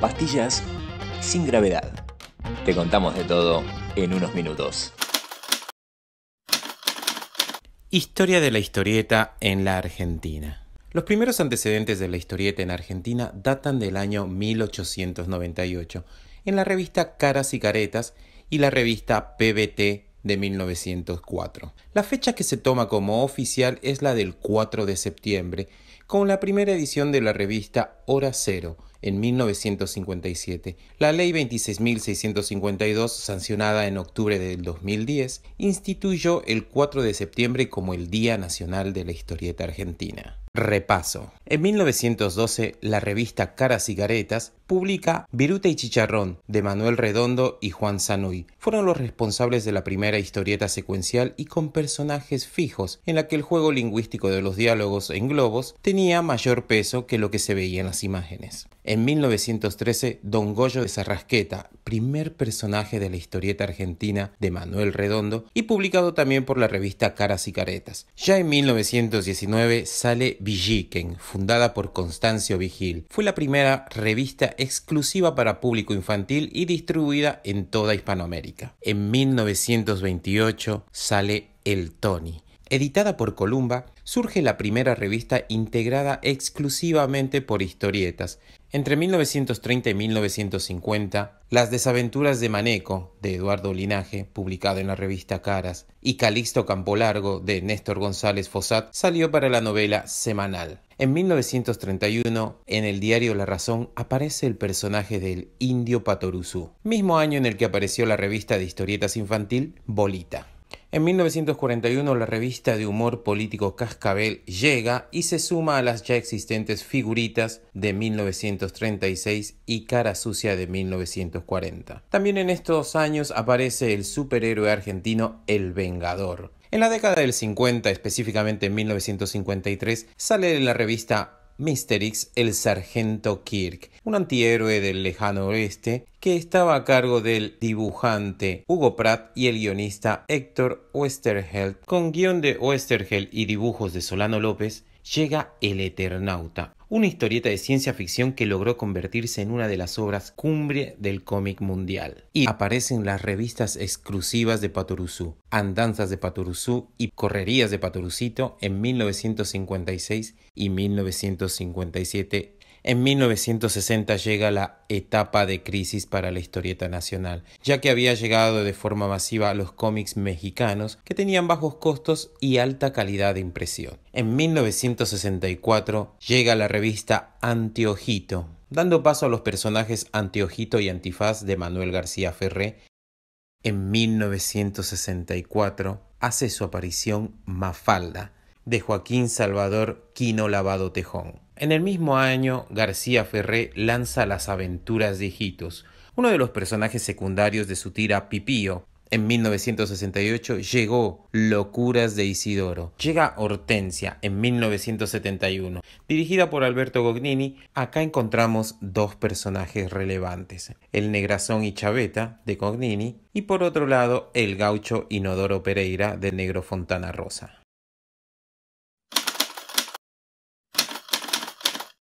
Pastillas sin gravedad. Te contamos de todo en unos minutos. Historia de la historieta en la Argentina. Los primeros antecedentes de la historieta en Argentina datan del año 1898, en la revista Caras y Caretas y la revista PBT de 1904. La fecha que se toma como oficial es la del 4 de septiembre con la primera edición de la revista Hora Cero en 1957. La ley 26.652, sancionada en octubre del 2010, instituyó el 4 de septiembre como el Día Nacional de la Historieta Argentina. Repaso. En 1912, la revista Cara y publica Viruta y Chicharrón, de Manuel Redondo y Juan Zanuy. Fueron los responsables de la primera historieta secuencial y con personajes fijos, en la que el juego lingüístico de los diálogos en globos tenía mayor peso que lo que se veía en las imágenes. En 1913, Don Goyo de Sarrasqueta, primer personaje de la historieta argentina de Manuel Redondo y publicado también por la revista Caras y Caretas. Ya en 1919 sale Villiquen, fundada por Constancio Vigil. Fue la primera revista exclusiva para público infantil y distribuida en toda Hispanoamérica. En 1928 sale El Tony. Editada por Columba, surge la primera revista integrada exclusivamente por historietas. Entre 1930 y 1950, Las desaventuras de Maneco, de Eduardo Linaje, publicado en la revista Caras, y Calixto Campolargo, de Néstor González Fossat, salió para la novela Semanal. En 1931, en el diario La Razón aparece el personaje del indio Patoruzú, mismo año en el que apareció la revista de historietas infantil Bolita. En 1941 la revista de humor político Cascabel llega y se suma a las ya existentes figuritas de 1936 y Cara Sucia de 1940. También en estos años aparece el superhéroe argentino El Vengador, en la década del 50, específicamente en 1953, sale en la revista Misterix el sargento Kirk, un antihéroe del lejano oeste que estaba a cargo del dibujante Hugo Pratt y el guionista Héctor Westerheld, con guión de Westerheld y dibujos de Solano López, llega El Eternauta, una historieta de ciencia ficción que logró convertirse en una de las obras cumbre del cómic mundial. Y aparecen las revistas exclusivas de Patoruzú, Andanzas de Patoruzú y Correrías de Patorucito en 1956 y 1957 en 1960 llega la etapa de crisis para la historieta nacional, ya que había llegado de forma masiva a los cómics mexicanos que tenían bajos costos y alta calidad de impresión. En 1964 llega la revista Antiojito, dando paso a los personajes Antiojito y Antifaz de Manuel García Ferré. En 1964 hace su aparición Mafalda, de Joaquín Salvador Quino Lavado Tejón. En el mismo año, García Ferré lanza Las aventuras de Hijitos, uno de los personajes secundarios de su tira Pipío. En 1968 llegó Locuras de Isidoro. Llega Hortensia en 1971. Dirigida por Alberto Gognini, acá encontramos dos personajes relevantes, el Negrazón y Chaveta de Cognini y por otro lado el gaucho Inodoro Pereira de Negro Fontana Rosa.